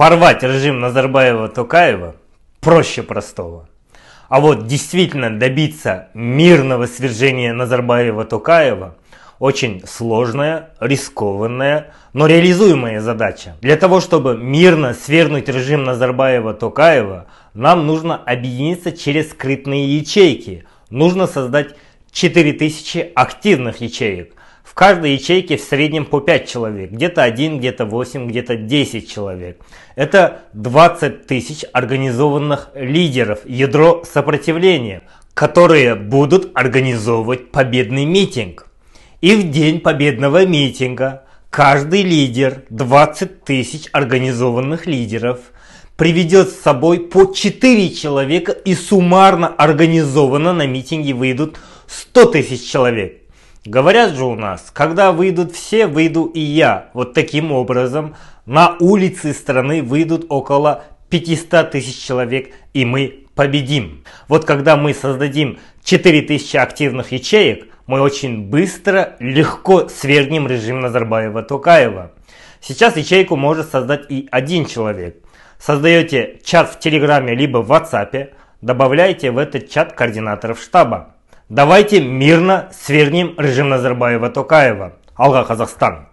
порвать режим Назарбаева-Токаева проще простого. А вот действительно добиться мирного свержения Назарбаева-Токаева очень сложная, рискованная, но реализуемая задача. Для того, чтобы мирно свернуть режим Назарбаева-Токаева, нам нужно объединиться через скрытные ячейки. Нужно создать 4000 активных ячеек, в каждой ячейке в среднем по 5 человек, где-то 1, где-то 8, где-то 10 человек. Это 20 тысяч организованных лидеров, ядро сопротивления, которые будут организовывать победный митинг. И в день победного митинга каждый лидер, 20 тысяч организованных лидеров, приведет с собой по 4 человека и суммарно организованно на митинге выйдут 100 тысяч человек. Говорят же у нас, когда выйдут все, выйду и я. Вот таким образом на улицы страны выйдут около 500 тысяч человек, и мы победим. Вот когда мы создадим 4000 активных ячеек, мы очень быстро, легко свергнем режим Назарбаева-Токаева. Сейчас ячейку может создать и один человек. Создаете чат в Телеграме либо в WhatsApp, добавляете в этот чат координаторов штаба давайте мирно свернем режим Назарбаева-Токаева. Алга, Казахстан.